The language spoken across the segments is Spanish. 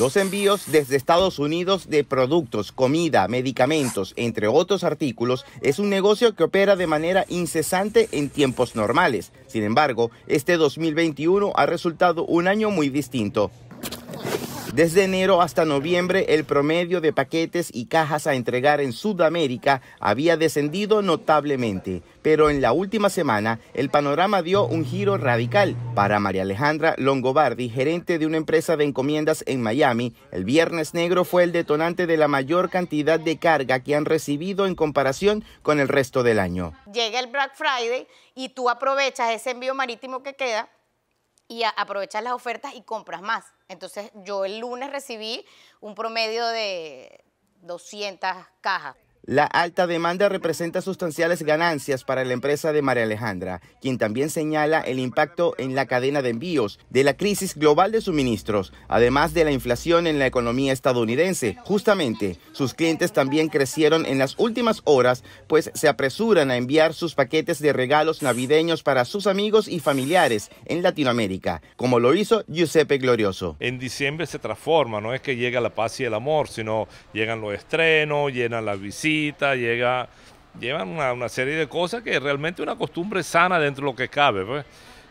Los envíos desde Estados Unidos de productos, comida, medicamentos, entre otros artículos, es un negocio que opera de manera incesante en tiempos normales. Sin embargo, este 2021 ha resultado un año muy distinto. Desde enero hasta noviembre, el promedio de paquetes y cajas a entregar en Sudamérica había descendido notablemente, pero en la última semana el panorama dio un giro radical. Para María Alejandra Longobardi, gerente de una empresa de encomiendas en Miami, el Viernes Negro fue el detonante de la mayor cantidad de carga que han recibido en comparación con el resto del año. Llega el Black Friday y tú aprovechas ese envío marítimo que queda y aprovechas las ofertas y compras más. Entonces yo el lunes recibí un promedio de 200 cajas. La alta demanda representa sustanciales ganancias para la empresa de María Alejandra, quien también señala el impacto en la cadena de envíos de la crisis global de suministros, además de la inflación en la economía estadounidense. Justamente, sus clientes también crecieron en las últimas horas, pues se apresuran a enviar sus paquetes de regalos navideños para sus amigos y familiares en Latinoamérica, como lo hizo Giuseppe Glorioso. En diciembre se transforma, no es que llega la paz y el amor, sino llegan los estrenos, llenan las visitas llega, llevan una, serie de cosas que realmente una costumbre sana dentro de lo que cabe. Pues.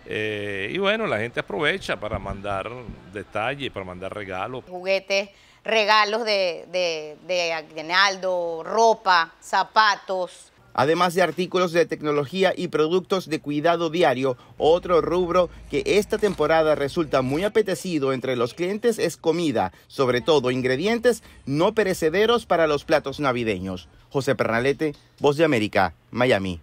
Eh, y bueno, la gente aprovecha para mandar detalles, para mandar regalos. Juguetes, regalos de, de, de aguinaldo, ropa, zapatos, además de artículos de tecnología y productos de cuidado diario. Otro rubro que esta temporada resulta muy apetecido entre los clientes es comida, sobre todo ingredientes no perecederos para los platos navideños. José Pernalete, Voz de América, Miami.